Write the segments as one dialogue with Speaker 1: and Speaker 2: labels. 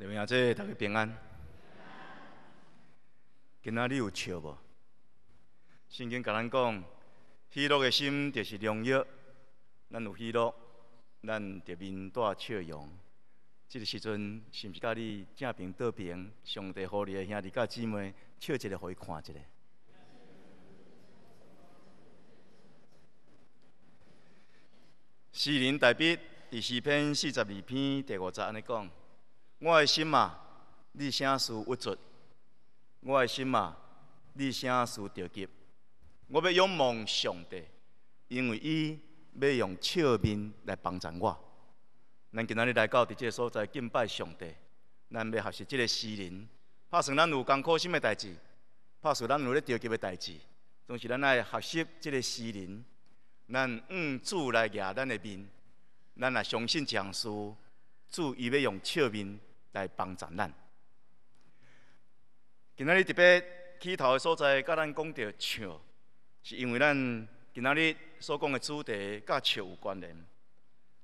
Speaker 1: 弟兄仔，大家平安。今仔日有笑无？圣经甲咱讲，喜乐的心就是良药。咱有喜乐，咱就面带笑容。这个时阵，是毋是甲你正平倒平？上帝好，你兄弟甲姊妹笑一个，互伊看一个。诗人大笔第四篇四十二篇第五十安尼讲。我的心啊，你啥事无足；我的心啊，你啥事着急。我要仰望上帝，因为伊要用笑面来帮助我。咱今仔日来到伫即个所在敬拜上帝，咱要学习即个诗人。拍算咱有艰苦心诶代志，拍算咱有咧着急诶代志，总是咱来学习即个诗人。咱仰主来仰咱诶面，咱也相信讲师，主伊要用笑面。来帮助咱。今仔日特别起头的所在，甲咱讲着笑，是因为咱今仔日所讲的主题，甲笑有关联。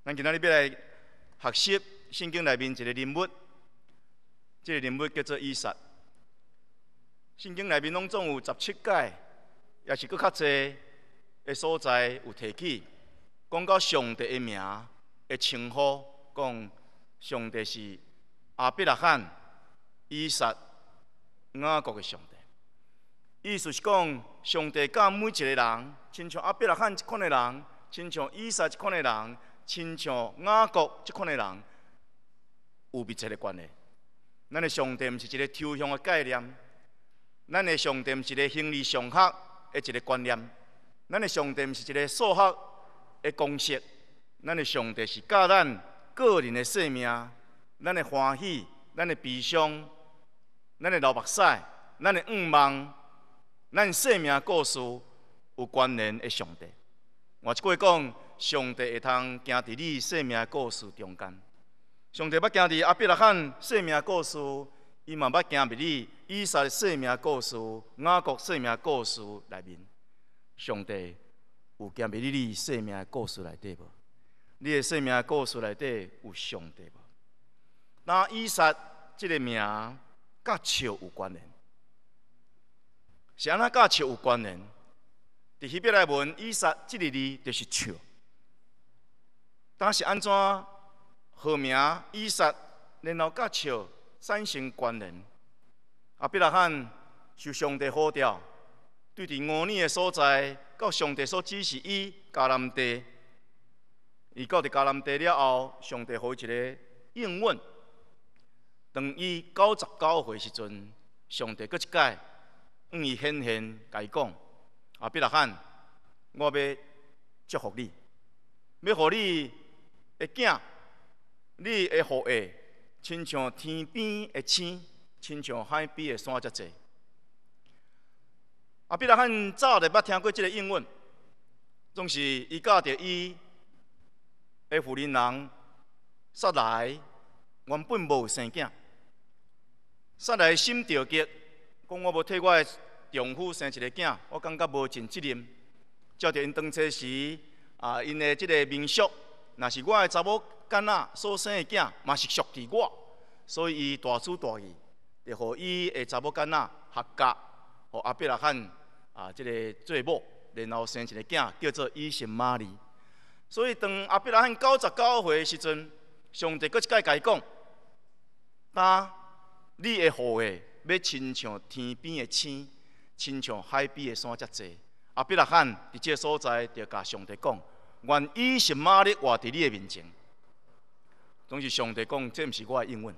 Speaker 1: 咱今仔日要来学习圣经内面一个人物，即个人物叫做以撒。圣经内面拢总有十七届，也是佫较济的所在有提起，讲到上帝个名、的称呼，讲上帝是。阿伯拉罕、伊撒、雅各的上帝，意思是讲上帝甲每一个人，亲像阿伯拉罕即款的人，亲像伊撒即款的人，亲像雅各即款的人，有密切的关系。咱的上帝毋是一个抽象的概念，咱的上帝毋是一个心理上学的一个观念，咱的上帝毋是一个数学的公式，咱的上帝是教咱个人的生命。咱的欢喜，咱的悲伤，咱的老目屎，咱的愿望，咱生命故事有关联的上帝。我再讲，上帝会通行伫你生命故事中间。上帝捌行伫阿伯拉罕生命故事，伊嘛捌行伫你以色的生命故事、雅各生命故事内面。上帝有行伫你生命故事内底无？你的生命故事内底有上帝无？那“以撒”即个名，甲笑有关联，是安怎甲笑有关联？伫迄边来问，“以撒”即个字就是笑，但是安怎号名“以撒”，然后甲笑产生关联？阿毕拉罕受上帝呼召，对伫五年的所在，到上帝所指示伊迦南地，伊到伫迦南地了后，上帝好一个应允。当伊九十九岁时阵，上帝搁一摆，向伊显现，甲伊讲：，阿毕拉罕，我要祝福你，要互你的囝，你一互下，亲像天边的星，亲像海边的山，遮济。阿毕拉罕早就捌听过即个英文，总是伊教着伊的富人人，煞来原本无生囝。煞来心着急，讲我无替我诶丈夫生一个囝，我感觉无尽责任。照着因当车时，啊因诶即个民俗，若是我诶查某囝仔所生诶囝，嘛是属于我，所以伊大慈大义，就互伊诶查某囝仔合格，互阿伯拉汉啊即个做某，然后生一个囝叫做伊神玛丽。所以当阿伯拉汉九十九岁时阵，上帝搁一摆甲伊讲，啊！”你雨话要亲像天边的星，亲像海边的山，遮济。阿彼拉汉伫即个所在，就甲上帝讲：，愿伊是马日活伫你的面前。总是上帝讲，这毋是我的英文。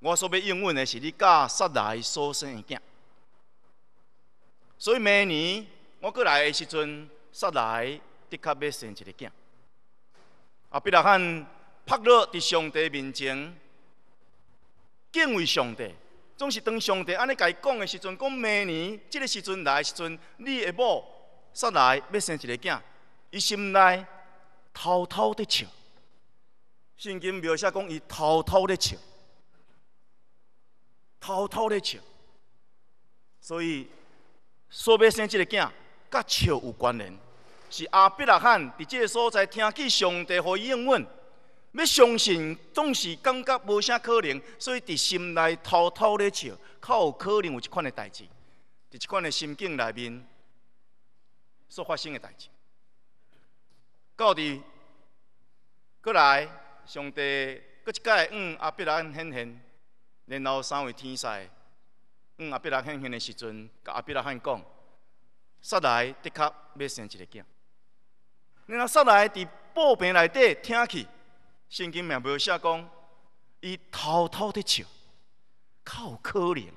Speaker 1: 我所要英文的是你加撒来所生的囝。所以每年我过来的时阵，撒来的确要生一个囝。阿彼拉汉趴落伫上帝面前。敬畏上帝，总是当上帝安尼伊讲的时阵，讲明年这个时阵来时阵，你的某煞来要生一个囝，伊心内偷偷的笑。圣经描写讲，伊偷偷的笑，偷偷的笑。所以，所要生即个囝，甲笑有关联，是阿伯拉罕伫即个所在听起上帝和应允。要相信，总是感觉无啥可能，所以伫心内偷偷咧笑，较有可能有一款的代志。伫即款的心境内面，所发生的代志。到底，过来，上帝，过一届，嗯，阿伯拉罕献献，然后三位天使，嗯，阿伯拉罕献献时阵，甲阿伯拉罕讲，撒来的确要生一个囝。然后撒来伫布名内底听去。圣经面无写讲，伊偷偷的笑，靠可怜。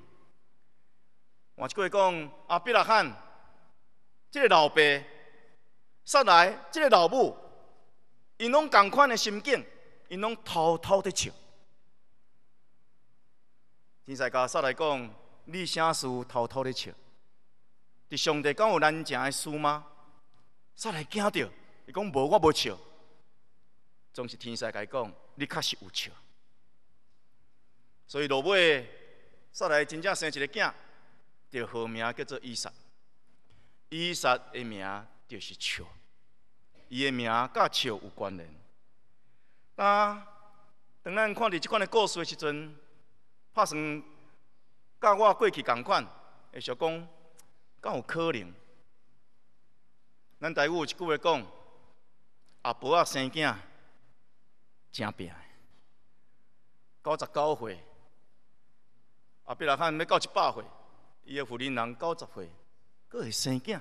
Speaker 1: 我就过讲，阿比拉罕这个老爸，煞来，这个老母，因拢同款的心境，因拢偷偷的笑。天塞教煞来讲，你啥事偷偷的笑？伫上帝敢有难正的事吗？煞来惊着，伊讲无，我无笑。总是天使甲伊讲，你确实有笑，所以落尾煞来真正生一个囝，就好名叫做伊撒。伊撒的名就是笑，伊的名甲笑有关联。当当咱看到即款的故事的时阵，拍算甲我过去共款，会想讲，敢有可能？咱台湾有一句话讲，阿婆阿生囝。真病，九十九岁，阿别来看，要到一百岁，伊的父领人九十岁，佫会生囝，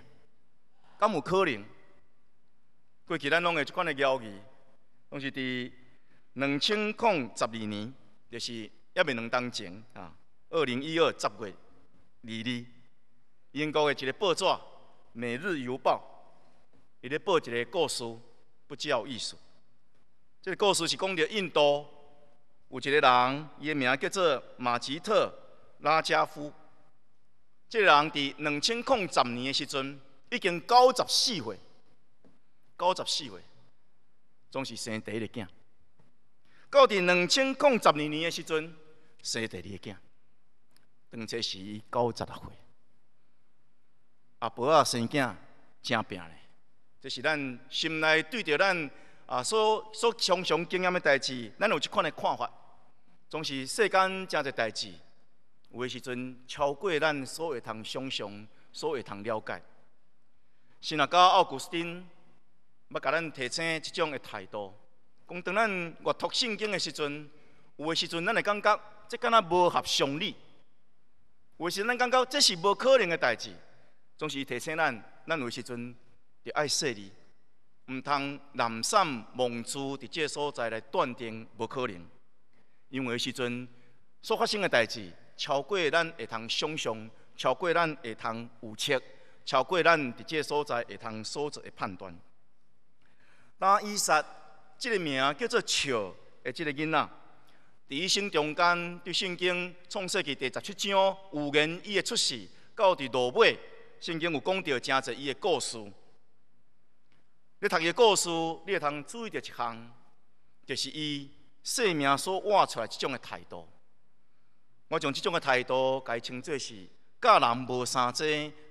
Speaker 1: 敢有可能？过去咱拢会即款诶谣言，拢是伫两千零十二年，就是抑未两当前啊，二零一二十月二日，英国诶一个报纸《每日邮报》，伊咧报一个故事，不叫艺术。这个故事是讲到印度有一个人，伊个名叫做马吉特拉加夫。这个人伫两千零十年的时阵，已经九十四岁，九十四岁，总是生第一个囝。到伫两千零十二年的时阵，生第二个囝，当时是九十六岁。阿婆啊，生囝真拼嘞！这是咱心内对着咱。啊，所所常常经验的代志，咱有一款的看法，总是世间真侪代志，有的时阵超过咱所会通想象，所会通了解。是那教奥古斯丁要甲咱提醒这种的态度，讲当咱阅读圣经的时阵，有的时阵咱会感觉这敢若不合常理，有的时咱感觉这是无可能的代志，总是提醒咱，咱有的时阵要爱说哩。毋通南伞妄著伫个所在来断定无可能，因为时阵所发生嘅代志超过咱会通想象，超过咱会通有测，超过咱伫个所在会通所作嘅判断。那伊杀，即个名叫做笑嘅即个囡仔，伫一生中间，对圣经创世纪第十七章有言伊嘅出世，到伫落尾，圣经有讲到真侪伊嘅故事。你读伊个故事，你会通注意到一项，就是伊生命所活出来即种个态度。我将即种个态度，该称作是教人无三者，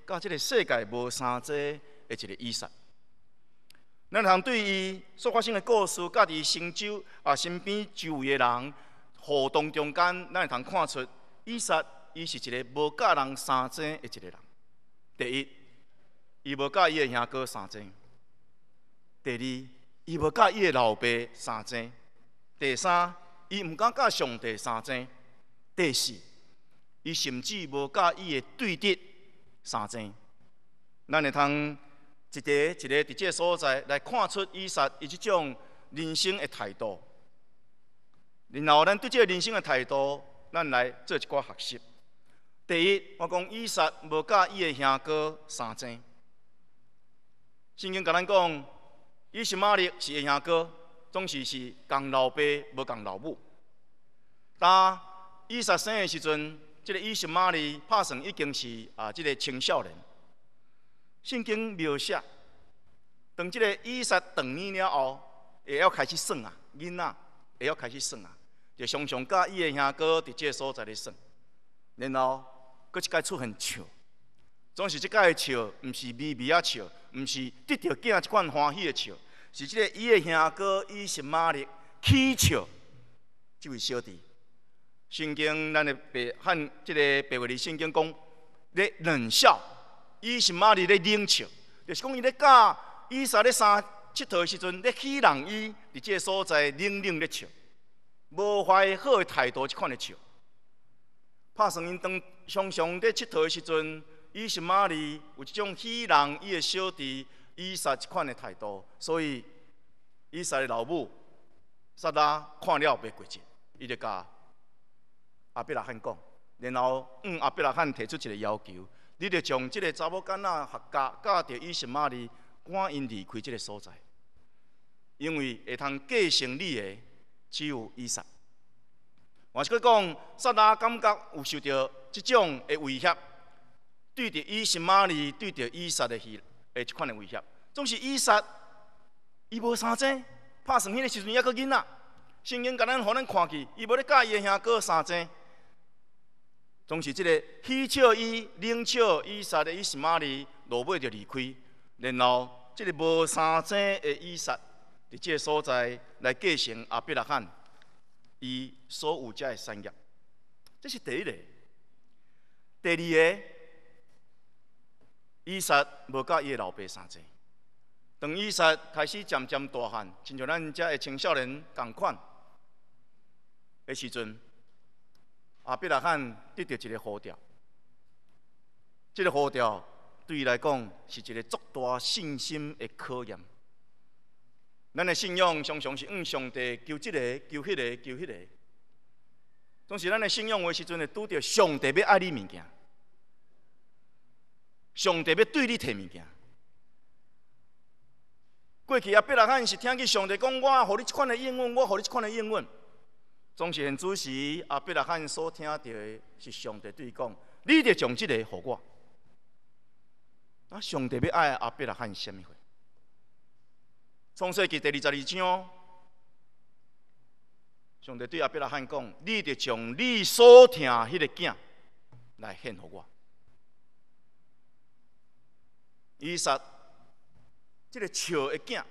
Speaker 1: 教这个世界无三者的一个意识。咱通对伊所发生个故事，家伫身周啊身边周围个人互动中间，咱会通看出意识，伊是一个无教人三者的一个人。第一，伊无教伊个哥三者。第二，伊无甲伊个老爸相争；第三，伊毋敢甲上帝相争；第四，伊甚至无甲伊个对敌相争。咱会通一个一个伫这个所在来看出以伊即种人生的态度。然后，咱对这个人生的态度，咱来做一寡学习。第一，我讲以杀无甲伊个兄哥相争，圣经甲咱讲。伊什妈哩是伊兄哥，总是是共老爸无共老母。当伊十生的时阵，即个伊什妈哩拍算已经是啊，即个青少年。性情描写，当即个伊实长年了后，也要开始算啊，囡仔也要开始算啊，就常常甲伊的兄哥伫即个所在咧算，然后，搁一届出现笑，总是即届笑，毋是微微啊笑，毋是得着囝即款欢喜诶笑。是即个伊的兄哥，伊是马里起笑即位小弟。圣经咱的白汉即个白话的圣经讲咧冷笑，伊是马里咧冷笑，就是讲伊咧教伊在咧三佚佗时阵咧戏人伊，伫即个所在冷冷咧笑，无怀好态度即看咧笑。拍算因当常常咧佚佗时阵，伊是马里有一种戏人伊的小弟。伊杀即款的态度，所以伊杀的老母萨拉看了不过去，伊就讲阿伯拉罕讲，然后嗯阿伯拉罕提出一个要求，你得将这个查某囡仔家嫁到伊什玛里，赶因离开这个所在，因为会通继承你的只有伊杀。我是佮讲萨拉感觉有受到这种的威胁，对着伊什玛里对着伊杀的。诶，即款诶威胁，总是伊杀，伊无三正，拍算迄个时阵抑阁囡仔，形象甲咱互咱看去，伊无咧教意诶，兄哥三正，总是即个喜笑伊，冷笑伊杀咧，伊是马哩，落尾就离开，然后即个无三正诶，伊杀伫即个所在来继承阿伯拉罕伊所有遮诶产业，这是第一个。第二个。伊萨无甲伊老爸相济，当伊萨开始渐渐大汉，亲像咱只青少年共款，的时阵，阿毕大汉得到一个号召，这个号召对伊来讲是一个足大信心的考验。咱的信仰常常是向上帝求这个、求那个、求那个，总是咱的信仰话时阵，拄着上帝要爱你物件。上帝要对你提物件，过去阿伯拉罕是听见上帝讲，我互你即款的应允，我互你即款的应允。是很主席阿伯拉罕所听到的是上帝对讲，你得从这个给我。那上帝要爱阿伯拉罕什么？创世纪第二十二章，上帝对阿伯拉罕讲，你得从你所听迄个囝来献予我。伊说：“即个笑的囝，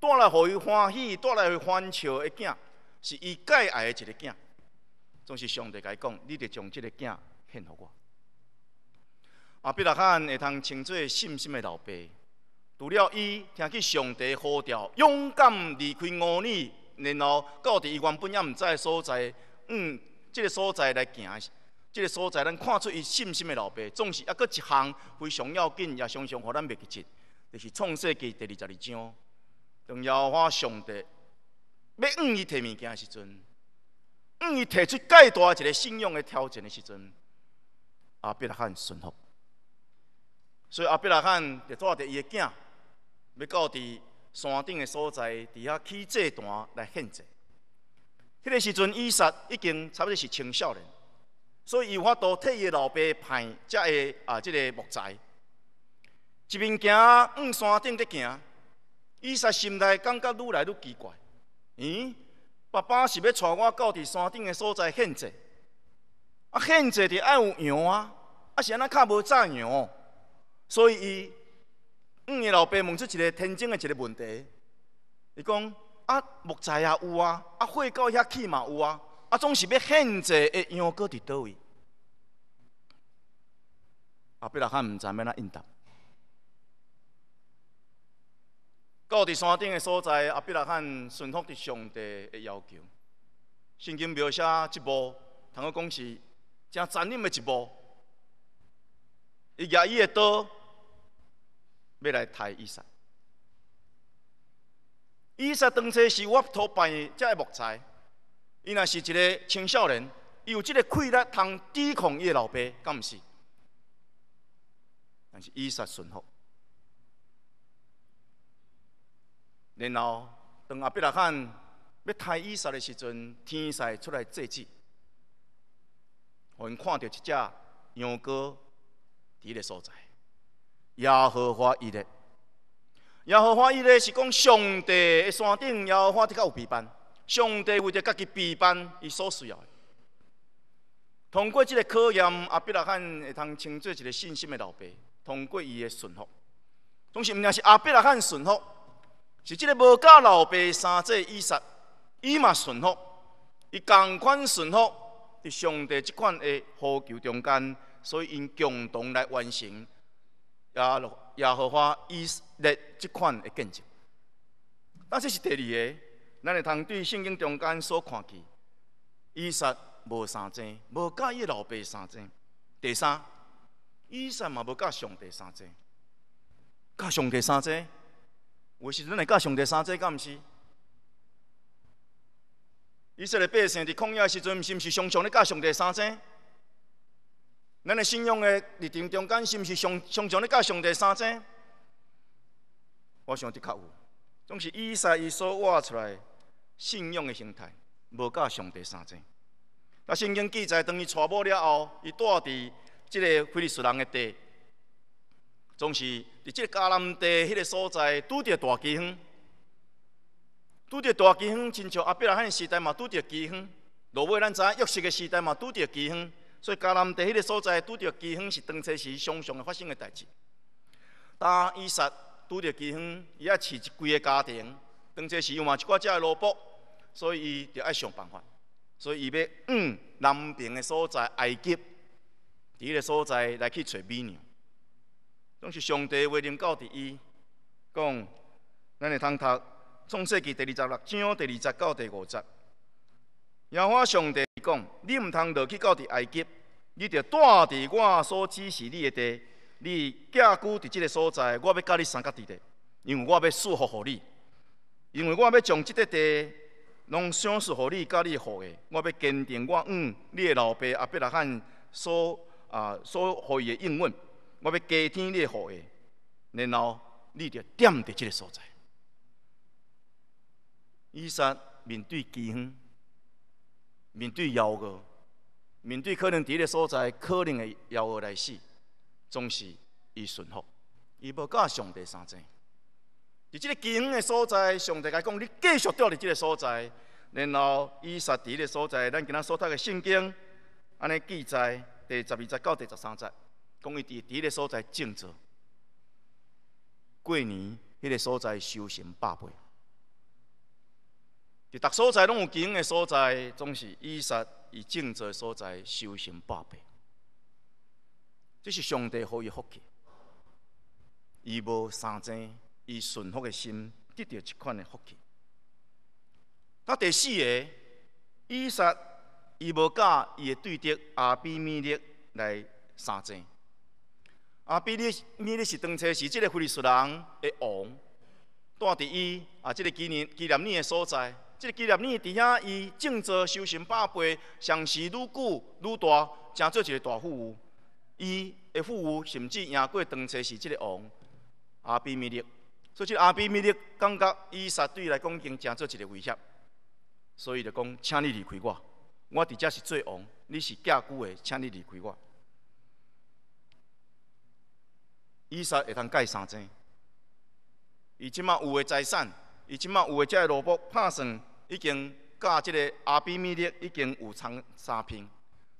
Speaker 1: 带来互伊欢喜，带来欢笑的囝，是伊最爱的一个囝。总是上帝甲伊讲，你得将即个囝献给我。阿比拉罕会通称做信心的老爸，除了伊，听去上帝呼召，勇敢离开五年，然后到伫伊原本也毋在的所在，嗯，即个所在来行。这个所在，咱看出伊信心的老爸，总是还佫一项非常要紧，也常常予咱袂记切，就是创世界第二十二章。当要，华上帝要硬伊摕物件的时阵，硬伊提出介大一个信用的挑战的时阵，阿伯拉汉顺服。所以阿伯拉汉就带着伊的囝，要到伫山顶的所在，伫遐起这段来献祭。迄个时阵，伊实已经差不多是青少年。所以有法度替伊老爸判遮个啊，这个木材，一边行往山顶在行，伊在心内感觉愈来愈奇怪，嗯，爸爸是要带我到伫山顶的所在献祭，啊献祭就爱有羊啊，啊是安尼较无宰羊，所以伊往伊老爸问出一个天真的一个问题，伊讲啊木材也有啊，啊火到遐去嘛有啊。啊，总是要限制一样，到伫倒位？阿伯拉罕毋知要哪应答？到伫山顶的所在，阿伯拉罕顺服伫上帝的要求，圣经描写一步，通我讲是将残忍的一步。伊举伊的刀，要来杀伊撒。伊撒当初是我偷白嘅，的个木材。伊若是一个青少年，伊有这个气力通抵抗伊个老爸，敢毋是？但是伊煞顺服。然后当阿伯拉罕要杀伊煞的时阵，天使出来制止，互因看到一只羊羔伫个所在，耶和华伊个，耶和华伊个是讲上帝的山顶，耶和华即较有鼻斑。上帝为着家己陪伴伊所需要，的。通过即个考验，阿伯拉罕会通称做一个信心的老爸。通过伊的顺服，同时毋季是阿伯拉罕顺服，是即个无教老爸三者意识，伊嘛顺服，伊共款顺服，伫上帝即款的呼求中间，所以因共同来完成亚罗亚和华以色列即款的见证。那这是第二个。咱会通对信经中间所看见，伊撒无三者，无佮伊老爸三者。第三，伊撒嘛无甲上帝三者。甲上帝三者，有时阵会甲上帝三者敢毋是？伊说咧百姓伫抗疫时阵，是毋是常常咧甲上帝三者？咱的信仰诶立场中间，是毋是常常咧甲上帝三者？我想的确有。总是以赛伊所挖出来信仰的形态，无甲上帝三者那圣经记载，当伊娶某了后，伊住伫即个菲利斯人的地，总是伫即个迦南地迄个所在，拄着大饥荒。拄着大饥荒，亲像阿伯拉罕时代嘛拄着饥荒，落尾咱知影约瑟的时代嘛拄着饥荒，所以迦南地迄个所在拄着饥荒，是当初时常常发生的代志。当以赛拄着饥荒，伊爱饲一几个家庭，当这时有嘛一寡只的萝卜，所以伊就爱想办法，所以伊要往南边的所在，埃及，伫个所在来去找美娘。拢是上帝话令到伫伊，讲咱来通读创世纪第二十六章第二十到第五十。后我上帝讲，你毋通落去到伫埃及，你着带伫我所指示你的地。你寄居伫即个所在，我要甲你三甲地地，因为我要祝福好你，因为我要将即个地拢享受好你甲你好个。我要坚定我嗯，你老爸阿伯阿汉所啊所伊个应允，我要加添你好个，然后你着点伫即个所在。伊上面对饥荒，面对夭厄，面对可能伫个所在，可能个夭厄来死。总是伊顺服，伊无教上帝三灾。伫即个经营的所在，上帝甲讲：你继续住伫即个所在，然后伊在伫个所在，咱今仔所读的圣经安尼记载，第十二节到第十三节，讲伊伫伫个所在种植，过年迄个所在修行百倍。伫逐所在拢有经营的所在，总是伊实伊种植的所在修行百倍。这是上帝赋予福气，伊无三正，伊顺服的心得到一款的福气。那第四个，伊说伊无教伊会对敌阿比米勒来三正。阿比米勒是当初是即个菲利斯人的王，住伫伊啊，即个纪念纪念尼的所在。即个纪念尼伫遐，伊静坐修行百倍，常时愈久愈大，成做一个大富翁。伊个父母甚至赢过当车是即个王阿比米勒，所以即个阿比米勒感觉伊杀对来讲已经成做一个威胁，所以就讲请你离开我，我伫遮是最王，你是寄久的，请你离开我。伊杀会通改三层，伊即卖有的财产，伊即卖有的遮个萝卜拍算已经甲即个阿比米勒已经有差三片，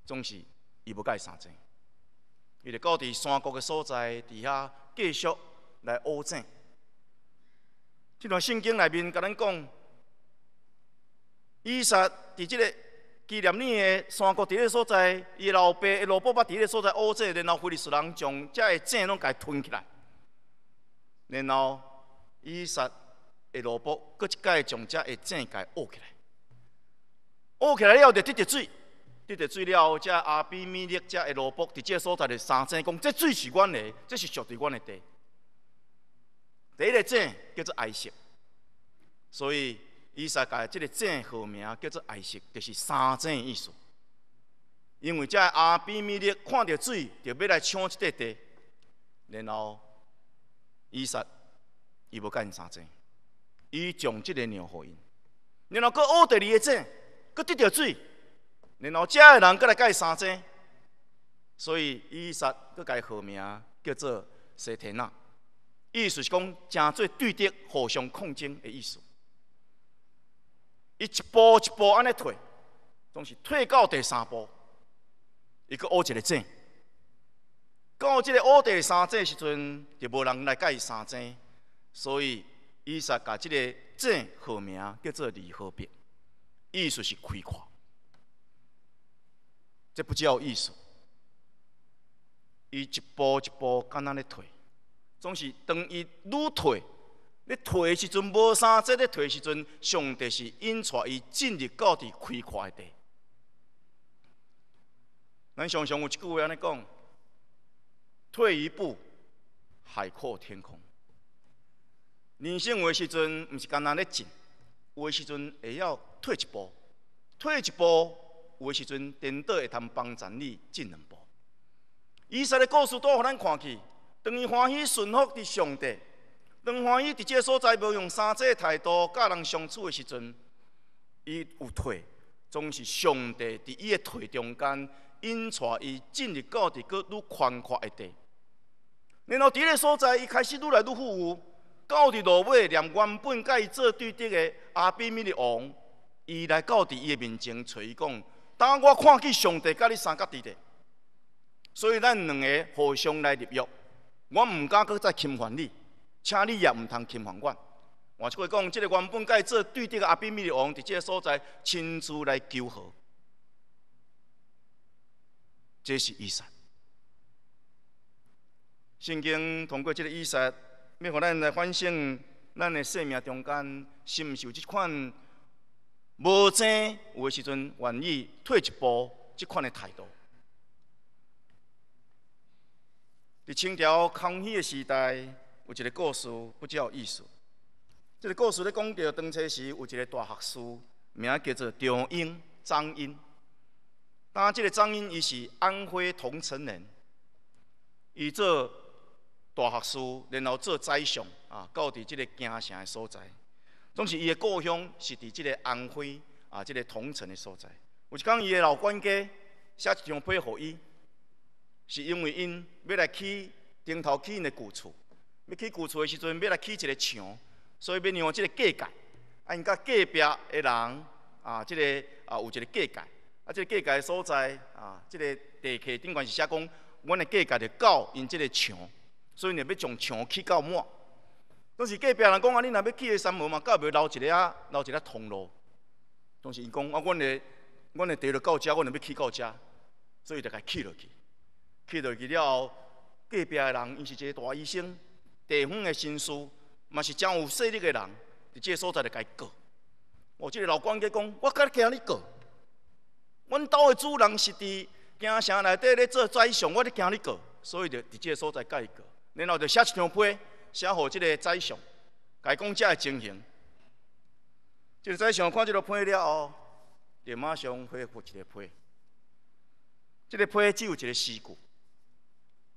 Speaker 1: 总是伊要改三层。伊就到伫三国嘅所在，底下继续来挖井。即段圣经内面甲咱讲，伊实伫即个纪念年嘅三国，伫个所在，伊老爸伊老伯把伫个所在挖井，然后菲力斯人将遮介井拢家吞起来，然后伊实伊老伯佫一介将介井家挖起来，挖起来了后，就滴一水。滴到水了后，才阿比米勒才会落卜，伫即个所在的三争，讲这水是阮的，这是属于阮的地。第一个井叫做爱惜，所以伊世界即个的号名叫做爱惜，就是三的意思。因为个阿比米勒看到水，就要来抢即块地，然后伊实伊要干三井，伊从即个让喝因，然后佫挖第二个井，佫滴到水。然后，遮个人过来改三者，所以伊煞搁改号名叫做“西田”啊。意思是讲，正做对敌互相抗争的意思。伊一步一步安尼退，总是退到第三步，伊佫五一个正。到即个五第三正时阵，就无人来伊三正，所以伊煞甲即个正号名叫做“离合变”。意思是开阔。这不叫艺术，伊一步一步艰难的退，总是当伊愈退，你退的时阵无三节的退的时阵，上帝是引带伊进入到底开阔的地。咱常常有一句话尼讲：退一步，海阔天空。人生有的时阵毋是艰难的进，有的时阵会晓退一步，退一步。有的时阵，电脑会通帮助你进两步。以生的故事都互咱看去，当伊欢喜、顺服伫上帝，当欢喜伫即个所在，无用三者态度，甲人相处的时阵，伊有退，总是上帝伫伊的退中间，引带伊进入到伫个愈宽阔的地。然后伫个所在，伊开始愈来愈富有，到伫落尾，连原本甲伊做对敌的阿比米利王，伊来到伫伊的面前，伊讲。当我看起上帝甲你相佮伫地，所以咱两个互相来立约，我毋敢搁再侵犯你，请你也毋通侵犯我。换句话讲，即个原本该做对敌个阿比米利王伫即个所在亲自来求和，这是意善。圣经通过即个意善，要互咱来反省咱个生命中间是毋是有即款？无争，有诶时阵愿意退一步，即款诶态度。伫清朝康熙诶时代，有一个故事不叫意思。即个故事咧讲到当初时，有一个大学士，名叫做张英。当即个张英伊是安徽桐城人，伊做大学士，然后做宰相啊，到伫即个京城诶所在。总是伊的故乡是伫即个安徽啊，即个桐城的所在。有一天，伊的老管家写一张批给伊，是因为因要来去顶头去因的旧厝，要去旧厝的时阵要来起一个墙，所以要让即个界啊，因甲隔壁的人啊，即个啊有一个隔界，啊即个界的所在啊，即个地契顶关是写讲，阮的隔界要到因即个墙，所以呢要从墙起到满。都是隔壁人讲啊，你若要起个三门嘛，搞袂留一个啊，留一个通路。都是伊讲啊，阮的阮的地要到遮，阮若要起到遮，所以就伊起落去。起落去了后，隔壁的人伊是一个大医生，地方的心思嘛是真有势力的人，伫这个所在就该过。哦，即个老管家讲，我你惊你告。阮兜的主人是伫京城内底咧做宰相，我咧惊你告，所以就即个所在伊告，然后就写一张批。写好这个宰相，该讲这的情形。个宰相看这个批了后，立马上回复一个批。这个批只有一个事故。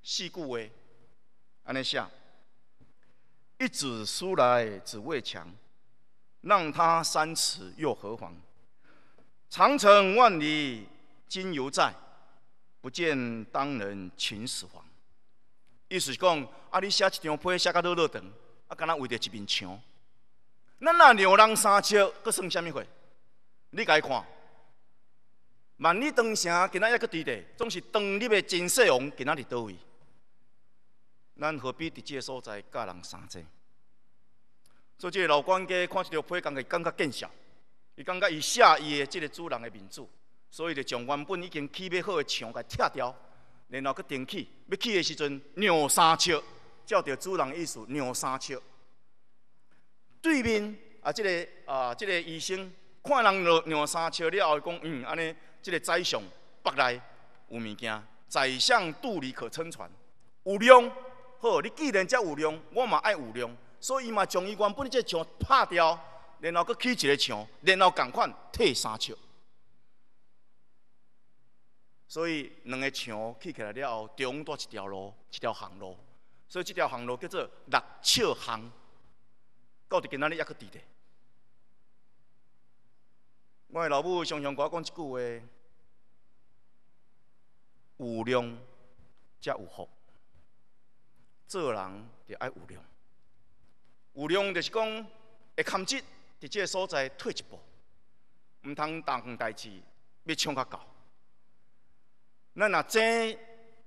Speaker 1: 事故诶，安尼写，一纸书来只为墙，让他三尺又何妨？长城万里今犹在，不见当人秦始皇。意思是讲，啊！你写一张批写甲落落长，啊，敢若为着一面墙，咱若两人三笑，佫算虾物货？你家看，万里长城今仔还佫伫咧，总是当日的真色王今仔伫倒位？咱何必伫即个所在教人三笑？所以，个老管家看即条批，感觉感觉见笑，伊感觉伊写伊的即个主人的面子，所以就将原本已经起码好的墙给拆掉。然后去顶去，要去的时阵尿三尺，照着主人意思尿三尺。对面啊，这个啊，这个医生看人尿尿三尺了后，讲嗯，安尼这个宰相北来有物件，宰相肚里可撑船，有量。好，你既然才有量，我嘛爱有量，所以伊嘛将伊原本这墙拍掉，然后佫砌一个墙，然后共款退三尺。所以两个墙砌起来了后，中间一条路，一条巷路。所以这条巷路叫做六尺巷，到底今仔日还搁伫的。我的老母常常跟我讲一句话：有量则有福，做人就爱有量。有量就是讲会堪制，伫即个所在退一步，毋通当代志要抢较到。咱若争，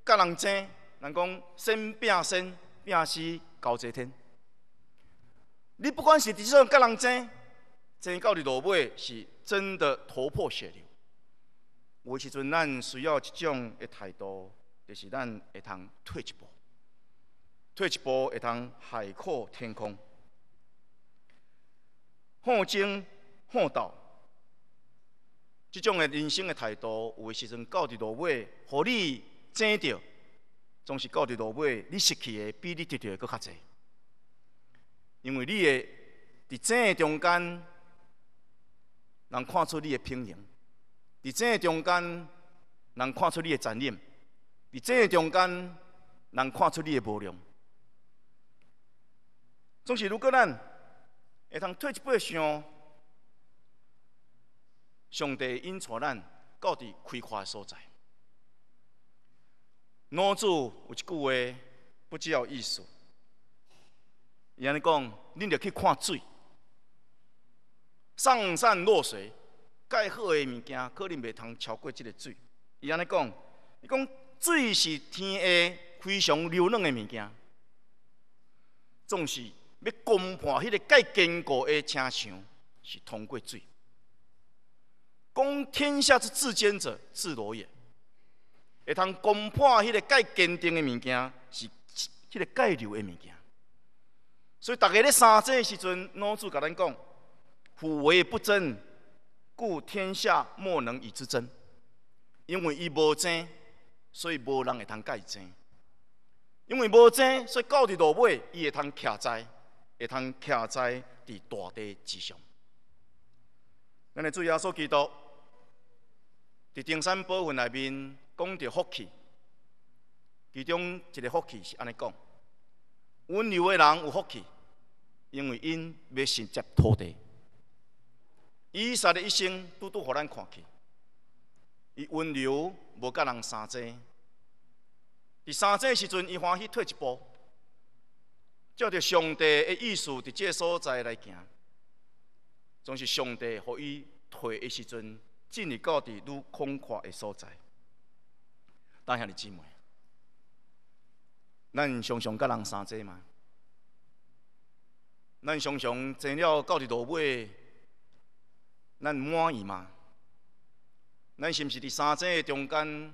Speaker 1: 甲人争，人讲生拼生，拼死交坐天。你不管是伫种甲人争，争到你落尾是真的头破血流。有时阵咱需要一种的态度，就是咱会通退一步，退一步会通海阔天空，看尽看道。即种诶人生诶态度，有诶时阵，到底落尾，互你争到，总是到底落尾，你失去诶比你得到诶佫较侪。因为你诶伫争嘅中间，人看出你诶品行；伫争嘅中间，人看出你诶责任；伫争嘅中间，人看出你诶无良。总是，如果咱会通退一步想。上帝因带咱到伫开花的所在。老子有一句话不只有意思，伊安尼讲，恁着去看水。上善若水，介好诶物件可能未通超过即个水。伊安尼讲，伊讲水是天下非常柔软诶物件，总是要攻破迄个介坚固诶城墙，是通过水。攻天下之至坚者，自柔也。会通攻破迄个介坚定的物件，是迄个介柔的物件。所以，逐个咧三战嘅时阵，老子甲咱讲：夫唯不争，故天下莫能与之争。因为伊无争，所以无人会通盖争。因为无争，所以到伫落尾，伊会通徛在，会通徛在伫大地之上。咱咧意要所基督。在登山宝训里面讲到福气，其中一个福气是安尼讲：温柔的人有福气，因为因要承接土地。伊撒的一生都拄给咱看去，伊温柔无甲人三争。伫三争时阵，伊欢喜退一步，照着上帝的意思，在这个所在来行，总是上帝予伊退的时阵。进入到底愈空阔的所在，当下你姊妹，咱常常佮人三者嘛，咱常常做了到底落尾，咱满意吗？咱是毋是伫三者中间，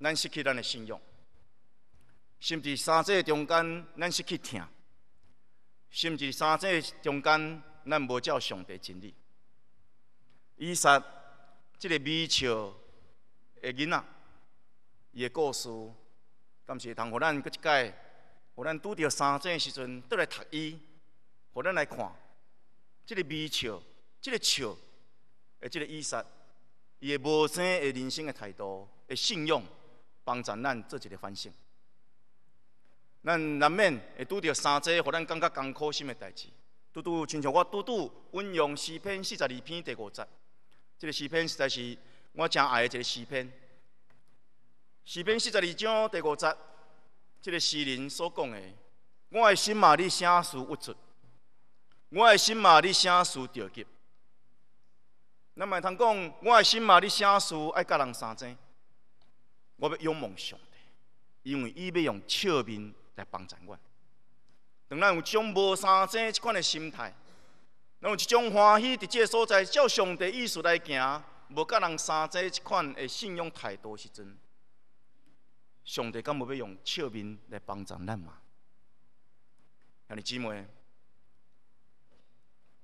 Speaker 1: 咱失去咱的信用？是毋是三者中间，咱失去听？是毋是三者中间，咱无照上帝真理？以上。这个微笑的囡仔，伊的故事，甘是通互咱搁一届，互咱拄到三灾时阵，倒来读伊，互咱来看，这个微笑，这个笑，诶，即个意识，伊的无声诶人生的态度，诶，信用，帮咱咱做一个反省。咱难免会拄到三者，互咱感觉艰苦心的代志。拄拄亲像我拄拄运用视频四十二篇第五十。这个视频实在是我真爱的一个视频。视频四十二章第五节，这个诗人所讲的，我的心嘛你生死无助，我的心嘛你生死着急。那么通讲，我的心嘛你生死爱跟人相争，我要仰望上帝，因为伊要用笑脸来帮助我，当然有种无相争即款的心态。有一种欢喜，伫即个所在照上帝意思来行，无甲人三者即款的信用态度是真。上帝敢无要用笑面来帮助咱嘛？兄弟姊妹，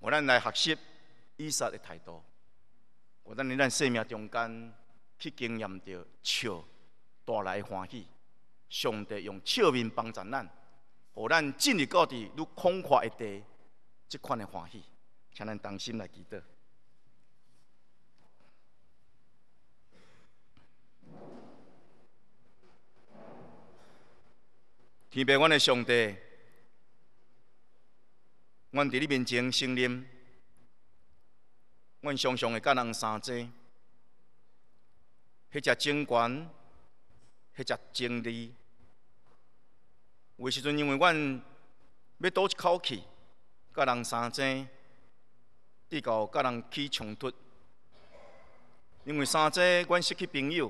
Speaker 1: 我咱来学习伊杀的态度。我等你咱生命中间去经验着笑带来欢喜。上帝用笑面帮助咱，互咱进入到伫愈空旷的地，即款的欢喜。请咱同心来祈祷。天父，阮的上帝，阮伫你面前承认，阮常常会甲人三战，迄只争权，迄只争利，有时阵因为阮要倒一口气，甲人三战。比较甲人起冲突，因为三者阮失去朋友；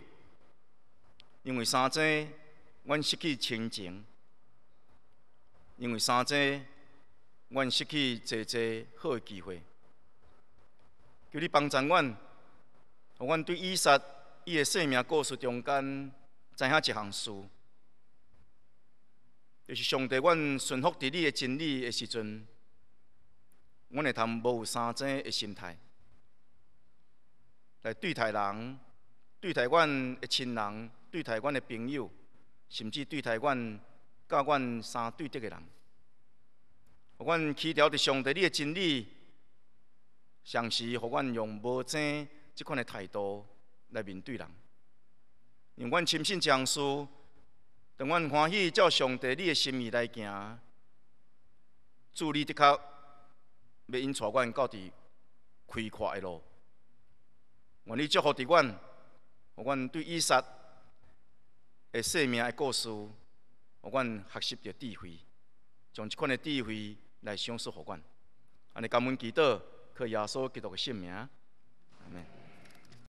Speaker 1: 因为三者阮失去亲情；因为三者阮失去一个好的机会。求你帮助阮，让阮对伊杀伊的生命故事中间，知影一项事，就是上帝，阮顺服伫你的真理的时阵。阮会谈无有三者的心态来对待人，对待阮的亲人，对待阮的朋友，甚至对待阮甲阮相对立嘅人。互阮祈祷伫上帝，你的真理，常时互阮用无正即款的态度来面对人，让阮深信将死，让阮欢喜照上帝你的心意来行，祝你的确要因带阮到底开阔的路，愿你祝福弟阮，阮对伊撒的性命的故事，互阮学习着智慧，将即款的智慧来相思互阮。安尼感恩祈祷，靠耶稣基督的性命，阿门。